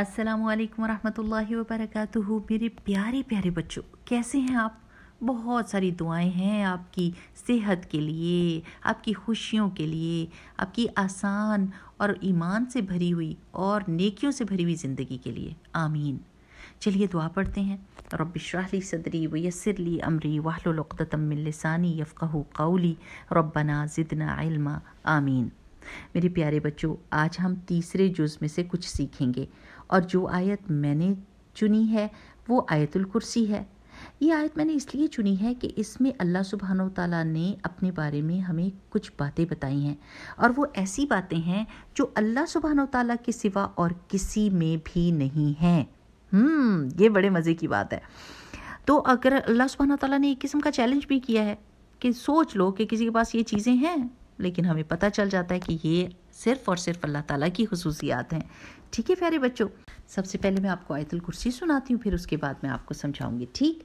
अस्सलाम वालेकुम रहमतुल्लाहि व बरकातुहू मेरे प्यारे प्यारे बच्चों कैसे हैं आप बहुत सारी दुआएं हैं आपकी सेहत के लिए आपकी खुशियों के लिए आपकी आसान और ईमान से भरी हुई और नेकियों से भरी हुई ज़िंदगी के लिए आमीन चलिए दुआ पढ़ते हैं रबशराहली सदरी व यसरली अमरी वाहलतमिलसानी यफ़ू कौली रब्बना ज़िदना इल्मा आमीन मेरे प्यारे बच्चों आज हम तीसरे जुज़ में से कुछ सीखेंगे और जो आयत मैंने चुनी है वो आयतुल कुर्सी है ये आयत मैंने इसलिए चुनी है कि इसमें अल्लाह सुबहान तला ने अपने बारे में हमें कुछ बातें बताई हैं और वो ऐसी बातें हैं जो अल्लाह सुबहान तला के सिवा और किसी में भी नहीं हैं हम्म, ये बड़े मज़े की बात है तो अगर अल्लाह सुबहान तला ने एक किस्म का चैलेंज भी किया है कि सोच लो कि किसी के पास ये चीज़ें हैं लेकिन हमें पता चल जाता है कि ये सिर्फ़ और सिर्फ अल्लाह ताला की खसूसियात हैं ठीक है प्यारे बच्चों सबसे पहले मैं आपको आयतल कुर्सी सुनाती हूँ फिर उसके बाद मैं आपको समझाऊंगी ठीक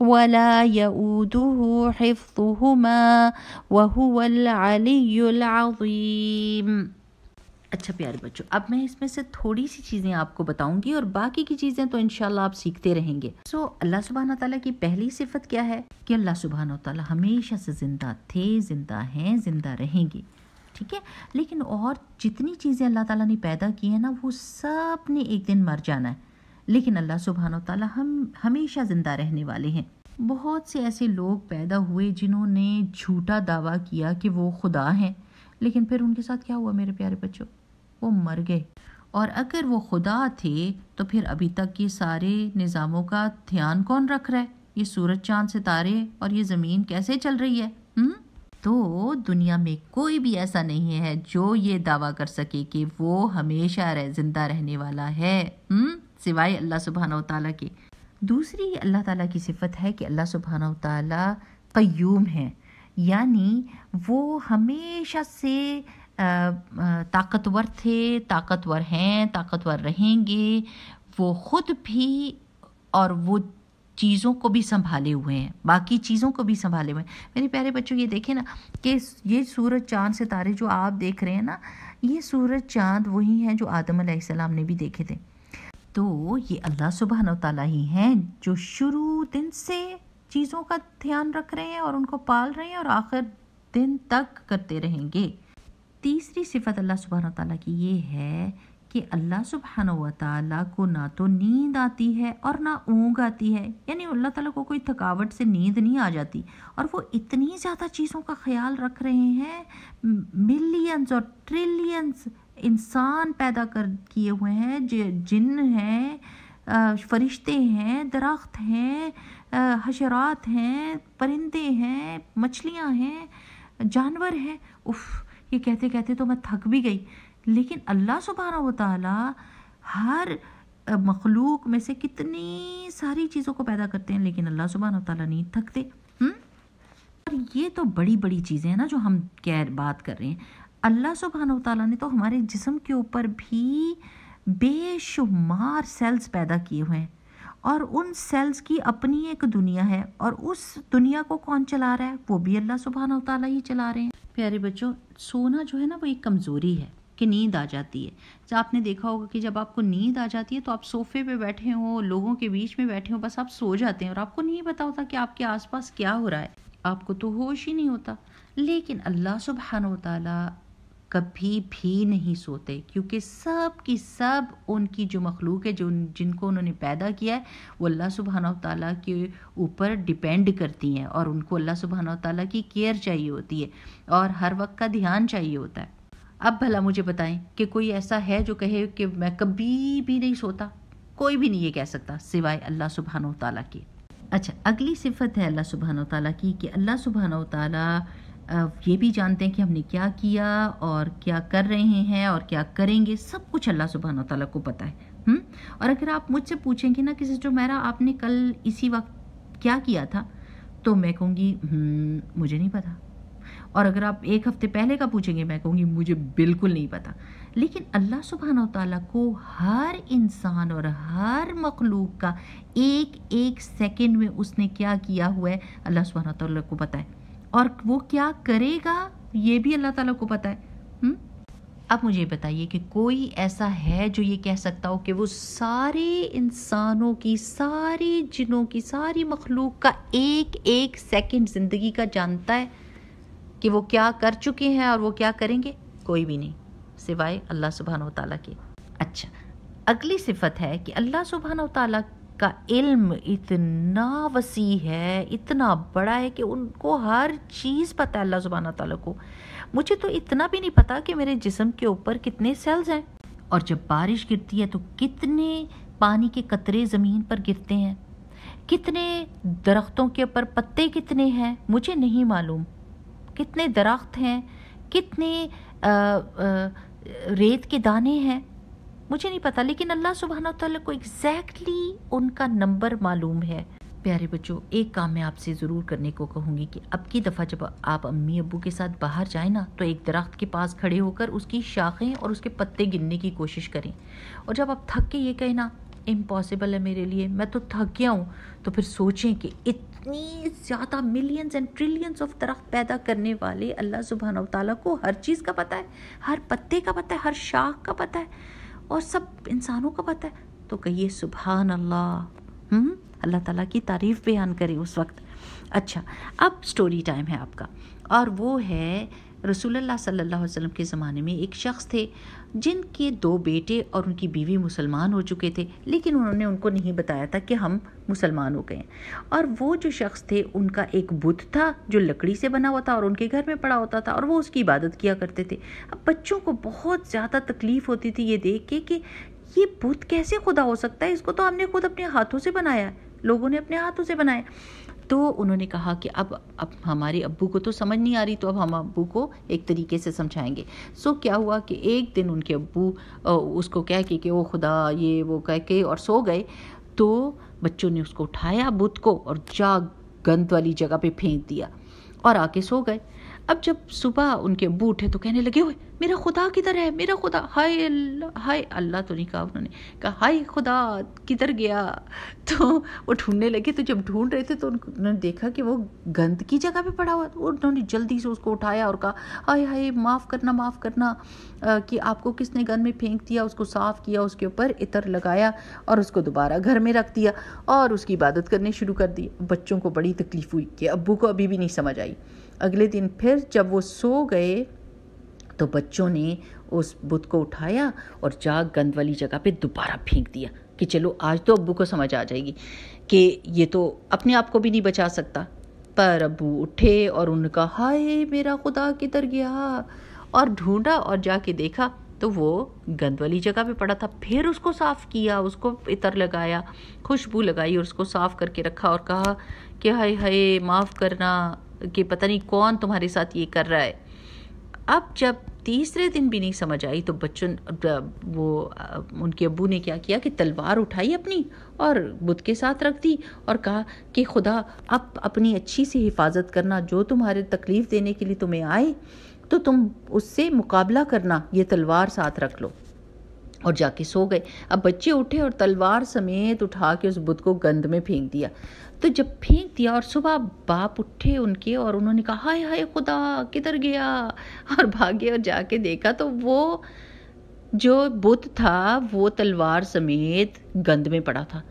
ولا يؤوده حفظهما وهو العلي العظيم अच्छा प्यारे बच्चों अब मैं इसमें से थोड़ी सी चीज़ें आपको बताऊंगी और बाकी की चीज़ें तो इनशाला आप सीखते रहेंगे सो so, अल्लाह सुबहान तला की पहली सिफत क्या है कि अल्लाह सुबहान तला हमेशा से ज़िंदा थे ज़िंदा हैं ज़िंदा रहेंगे ठीक है लेकिन और जितनी चीज़ें अल्लाह ताला ने पैदा की है ना वो सब ने एक दिन मर जाना है लेकिन अल्लाह सुबहान तला हम हमेशा ज़िंदा रहने वाले हैं बहुत से ऐसे लोग पैदा हुए जिन्होंने झूठा दावा किया कि वो खुदा हैं लेकिन फिर उनके साथ क्या हुआ मेरे प्यारे बच्चों वो मर गए और अगर वो खुदा थे तो फिर अभी तक ये सारे निज़ामों का ध्यान कौन रख रहा है ये सूरज चांद सितारे और ये ज़मीन कैसे चल रही है हुँ? हम्म? तो दुनिया में कोई भी ऐसा नहीं है जो ये दावा कर सके कि वो हमेशा रह जिंदा रहने वाला है हुँ? हम्म? सिवाय अल्लाह सुबहाना ताली के दूसरी अल्लाह ताला की सिफत है कि अल्लाह सुबहाना ताली क्यूम है यानी वो हमेशा से ताकतवर थे ताकतवर हैं ताकतवर रहेंगे वो ख़ुद भी और वो चीज़ों को भी संभाले हुए हैं बाकी चीज़ों को भी संभाले हुए हैं मेरे प्यारे बच्चों ये देखें ना कि ये सूरज चांद सितारे जो आप देख रहे हैं ना ये सूरज चांद वही हैं जो आदम सलाम ने भी देखे थे तो ये अल्लाह सुबहान तला ही हैं जो शुरू दिन से चीज़ों का ध्यान रख रहे हैं और उनको पाल रहे हैं और आखिर दिन तक करते रहेंगे तीसरी सिफत अल्लाह सुबहान तला की ये है कि अल्लाह सुबहान तला को ना तो नींद आती है और ना ऊँग आती है यानी अल्लाह ताला को कोई थकावट से नींद नहीं आ जाती और वो इतनी ज़्यादा चीज़ों का ख्याल रख रहे हैं मिलियंस और ट्रिलियंस इंसान पैदा कर किए हुए हैं जिन हैं फरिश्ते हैं दरख्त हैं हशरात हैं परिंदे हैं मछलियाँ हैं जानवर हैं उफ ये कहते कहते तो मैं थक भी गई लेकिन अल्लाह सुबहाना व हर मखलूक में से कितनी सारी चीज़ों को पैदा करते हैं लेकिन अल्लाह सुबहाना ताली नहीं थकते हुँ? और ये तो बड़ी बड़ी चीज़ें हैं ना जो हम कह बात कर रहे हैं अल्लाह सुबहान तला ने तो हमारे जिसम के ऊपर भी बेशुमार सेल्स पैदा किए हुए हैं और उन सेल्स की अपनी एक दुनिया है और उस दुनिया को कौन चला रहा है वो भी अल्लाह सुबहान तला ही चला रहे हैं प्यारे बच्चों सोना जो है ना वो एक कमज़ोरी है कि नींद आ जाती है तो आपने देखा होगा कि जब आपको नींद आ जाती है तो आप सोफे पे बैठे हो लोगों के बीच में बैठे हो बस आप सो जाते हैं और आपको नहीं पता होता कि आपके आसपास क्या हो रहा है आपको तो होश ही नहीं होता लेकिन अल्लाह सुबहान कभी भी नहीं सोते क्योंकि सब की सब उनकी जो मखलूक है जो जिनको उन्होंने पैदा किया है वो अल्लाह सुबहाना ताली के ऊपर डिपेंड करती हैं और उनको अल्लाह सुबहाना ताली की केयर चाहिए होती है और हर वक्त का ध्यान चाहिए होता है अब भला मुझे बताएं कि कोई ऐसा है जो कहे कि मैं कभी भी नहीं सोता कोई भी नहीं ये कह सकता सिवाय अल्लाह सुबहाना ताली की अच्छा अगली सिफत है अल्लाह सुबहाना ताली की कि अल्लाह सुबहाना ताली ये भी जानते हैं कि हमने क्या किया और क्या कर रहे हैं और क्या करेंगे सब कुछ अल्लाह सुबहान तला को पता है हुँ? और अगर आप मुझसे पूछेंगे ना कि सिस्टर मेरा आपने कल इसी वक्त क्या किया था तो मैं कहूँगी मुझे नहीं पता और अगर आप एक हफ्ते पहले का पूछेंगे मैं कहूँगी मुझे बिल्कुल नहीं पता लेकिन अल्लाह सुबहान तला को हर इंसान और हर मखलूक का एक एक सेकेंड में उसने क्या किया हुआ है अल्लाह सुबहाना तला को पता है और वो क्या करेगा ये भी अल्लाह ताला को पता है हुँ? हम्म? अब मुझे बताइए कि कोई ऐसा है जो ये कह सकता हो कि वो सारे इंसानों की सारे जिनों की सारी मखलूक का एक एक सेकंड ज़िंदगी का जानता है कि वो क्या कर चुके हैं और वो क्या करेंगे कोई भी नहीं सिवाय अल्लाह सुबहान तला के अच्छा अगली सिफत है कि अल्लाह सुबहान तला का इल्म इतना वसी है इतना बड़ा है कि उनको हर चीज़ पता है अल्लाह जुबाना तला को मुझे तो इतना भी नहीं पता कि मेरे जिसम के ऊपर कितने सेल्स हैं और जब बारिश गिरती है तो कितने पानी के कतरे ज़मीन पर गिरते हैं कितने दरख्तों के ऊपर पत्ते कितने हैं मुझे नहीं मालूम कितने दरख्त हैं कितने आ, आ, रेत के दाने हैं मुझे नहीं पता लेकिन अल्लाह सुबहाना तला को एग्जैक्टली exactly उनका नंबर मालूम है प्यारे बच्चों एक काम मैं आपसे ज़रूर करने को कहूँगी कि अब की दफ़ा जब आप अम्मी अबू के साथ बाहर जाएं ना तो एक दरख्त के पास खड़े होकर उसकी शाखें और उसके पत्ते गिनने की कोशिश करें और जब आप थक के ये कहें ना इम्पॉसिबल है मेरे लिए मैं तो थक गया हूँ तो फिर सोचें कि इतनी ज़्यादा मिलियंस एंड ट्रिलियंस ऑफ दरख्त पैदा करने वाले अल्लाह सुबहाना तौ को हर चीज़ का पता है हर पत्ते का पता है हर शाख का पता है और सब इंसानों को पता है तो कहिए सुबहान अल्लाह हम्म? अल्लाह ताला की तारीफ़ बयान करें उस वक्त अच्छा अब स्टोरी टाइम है आपका और वो है रसूलुल्लाह सल्लल्लाहु अलैहि वसल्लम के ज़माने में एक शख्स थे जिनके दो बेटे और उनकी बीवी मुसलमान हो चुके थे लेकिन उन्होंने उनको नहीं बताया था कि हम मुसलमान हो गए और वो जो शख्स थे उनका एक बुत था जो लकड़ी से बना हुआ था और उनके घर में पड़ा होता था और वो उसकी इबादत किया करते थे अब बच्चों को बहुत ज़्यादा तकलीफ़ होती थी ये देख के कि ये बुत कैसे खुदा हो सकता है इसको तो हमने खुद अपने हाथों से बनाया लोगों ने अपने हाथों से बनाया तो उन्होंने कहा कि अब अब हमारे अब्बू को तो समझ नहीं आ रही तो अब हम अब्बू को एक तरीके से समझाएंगे सो क्या हुआ कि एक दिन उनके अब्बू उसको कह के कि वो खुदा ये वो कह के और सो गए तो बच्चों ने उसको उठाया बुत को और जा गंद वाली जगह पे फेंक दिया और आके सो गए अब जब सुबह उनके अबू उठे तो कहने लगे हुए मेरा खुदा किधर है मेरा खुदा हाय अल्लाह हाय अल्लाह तो नहीं कहा उन्होंने कहा हाय खुदा किधर गया तो वो ढूंढने लगे तो जब ढूंढ रहे थे तो उन्होंने देखा कि वो गंद की जगह पे पड़ा हुआ और उन्होंने जल्दी से उसको उठाया और कहा हाय हाय माफ़ करना माफ़ करना आ, कि आपको किसने गंद में फेंक दिया उसको साफ़ किया उसके ऊपर इतर लगाया और उसको दोबारा घर में रख दिया और उसकी इबादत करने शुरू कर दी बच्चों को बड़ी तकलीफ़ हुई कि अबू को अभी भी नहीं समझ आई अगले दिन फिर जब वो सो गए तो बच्चों ने उस बुत को उठाया और जाग गंद वाली जगह पे दोबारा फेंक दिया कि चलो आज तो अब्बू को समझ आ जाएगी कि ये तो अपने आप को भी नहीं बचा सकता पर अबू उठे और उन्होंने कहा हाय मेरा खुदा किधर गया और ढूंढा और जाके देखा तो वो गंद वाली जगह पे पड़ा था फिर उसको साफ़ किया उसको इतर लगाया खुशबू लगाई और उसको साफ़ करके रखा और कहा कि हाय हाय माफ़ करना कि पता नहीं कौन तुम्हारे साथ ये कर रहा है अब जब तीसरे दिन भी नहीं समझ आई तो बच्चों वो उनके अबू ने क्या किया कि तलवार उठाई अपनी और बुद्ध के साथ रख दी और कहा कि खुदा अब अपनी अच्छी सी हिफाजत करना जो तुम्हारे तकलीफ़ देने के लिए तुम्हें आए तो तुम उससे मुकाबला करना ये तलवार साथ रख लो और जाके सो गए अब बच्चे उठे और तलवार समेत उठा के उस बुद्ध को गंद में फेंक दिया तो जब फेंक दिया और सुबह बाप उठे उनके और उन्होंने कहा हाय हाय खुदा किधर गया और भागे और जाके देखा तो वो जो बुत था वो तलवार समेत गंद में पड़ा था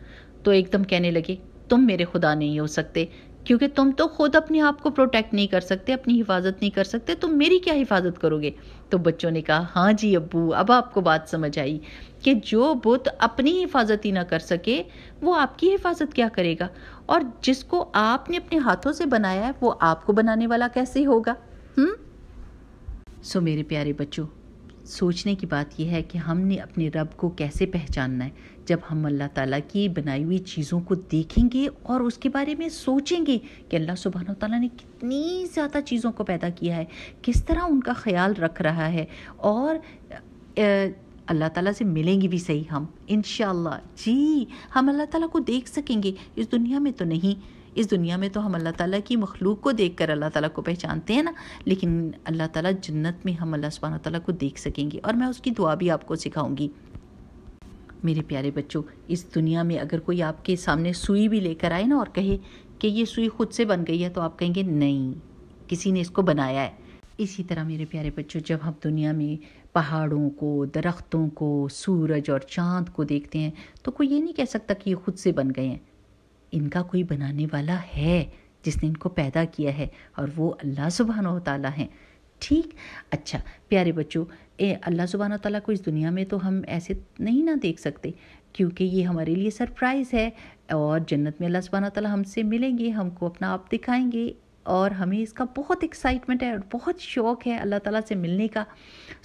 तो एकदम कहने लगे तुम मेरे खुदा नहीं हो सकते क्योंकि तुम तो खुद अपने आप को प्रोटेक्ट नहीं कर सकते अपनी हिफाजत नहीं कर सकते तुम मेरी क्या हिफाजत करोगे तो बच्चों ने कहा हाँ जी अबू अब आपको बात समझ आई कि जो बुत अपनी हिफाजत ही ना कर सके वो आपकी हिफाजत क्या करेगा और जिसको आपने अपने हाथों से बनाया है वो आपको बनाने वाला कैसे होगा हम्म सो मेरे प्यारे बच्चों सोचने की बात यह है कि हमने अपने रब को कैसे पहचानना है जब हम अल्लाह ताला की बनाई हुई चीज़ों को देखेंगे और उसके बारे में सोचेंगे कि अल्लाह सुबहान ताला ने कितनी ज़्यादा चीज़ों को पैदा किया है किस तरह उनका ख्याल रख रहा है और अल्लाह ताला से मिलेंगे भी सही हम इन जी हम अल्लाह ताला को देख सकेंगे इस दुनिया में तो नहीं इस दुनिया में तो हम अल्लाह ताला की मखलूक को देख कर अल्लाह ताला को पहचानते हैं ना लेकिन अल्लाह ताला जन्नत में हम अल्लाह सुबहाना ताला को देख सकेंगे और मैं उसकी दुआ भी आपको सिखाऊंगी मेरे प्यारे बच्चों इस दुनिया में अगर कोई आपके सामने सुई भी लेकर आए ना और कहे कि ये सुई खुद से बन गई है तो आप कहेंगे नहीं किसी ने इसको बनाया है इसी तरह मेरे प्यारे बच्चों जब हम दुनिया में पहाड़ों को दरख्तों को सूरज और चाँद को देखते हैं तो कोई ये नहीं कह सकता कि ये खुद से बन गए हैं इनका कोई बनाने वाला है जिसने इनको पैदा किया है और वो अल्लाह सुबहान ताली हैं ठीक अच्छा प्यारे बच्चों अल्लाह सुबहान तला को इस दुनिया में तो हम ऐसे नहीं ना देख सकते क्योंकि ये हमारे लिए सरप्राइज़ है और जन्नत में अल्लाह सुबहाना तै हमसे मिलेंगे हमको अपना आप दिखाएंगे और हमें इसका बहुत एक्साइटमेंट है और बहुत शौक़ है अल्लाह ताला से मिलने का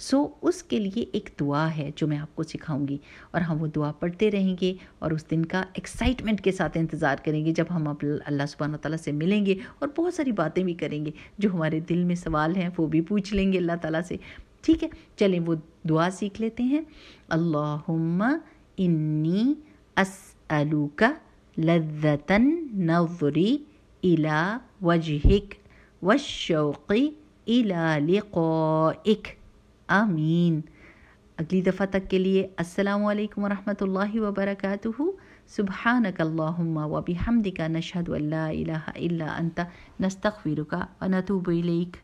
सो उसके लिए एक दुआ है जो मैं आपको सिखाऊंगी और हम हाँ, वो दुआ पढ़ते रहेंगे और उस दिन का एक्साइटमेंट के साथ इंतज़ार करेंगे जब हम अल्लाह सुबहाना ताली से मिलेंगे और बहुत सारी बातें भी करेंगे जो हमारे दिल में सवाल हैं वो भी पूछ लेंगे अल्लाह ताला से ठीक है चलें वो दुआ सीख लेते हैं अल्लाहुम्मा इन्नी असअलुका लज्जतन नवरी إلى وجهك والشوق إلى لقائك آمين أجلي دفتك لي السلام عليكم ورحمة الله وبركاته سبحانك اللهم وبحمدك نشهد أن لا إله إلا أنت نستغفرك ونتوب إليك